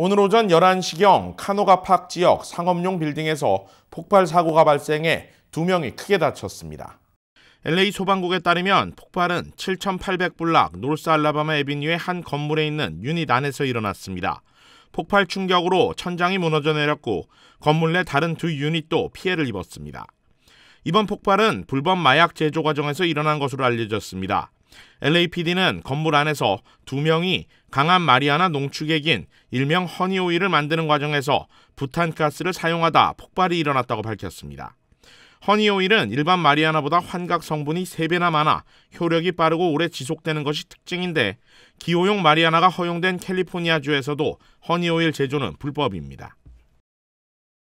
오늘 오전 11시경 카노가팍 지역 상업용 빌딩에서 폭발 사고가 발생해 두 명이 크게 다쳤습니다. LA 소방국에 따르면 폭발은 7,800블락 노스 알라바마 에비뉴의 한 건물에 있는 유닛 안에서 일어났습니다. 폭발 충격으로 천장이 무너져 내렸고 건물 내 다른 두 유닛도 피해를 입었습니다. 이번 폭발은 불법 마약 제조 과정에서 일어난 것으로 알려졌습니다. LAPD는 건물 안에서 두 명이 강한 마리아나 농축액인 일명 허니오일을 만드는 과정에서 부탄가스를 사용하다 폭발이 일어났다고 밝혔습니다. 허니오일은 일반 마리아나보다 환각 성분이 3배나 많아 효력이 빠르고 오래 지속되는 것이 특징인데 기호용 마리아나가 허용된 캘리포니아주에서도 허니오일 제조는 불법입니다.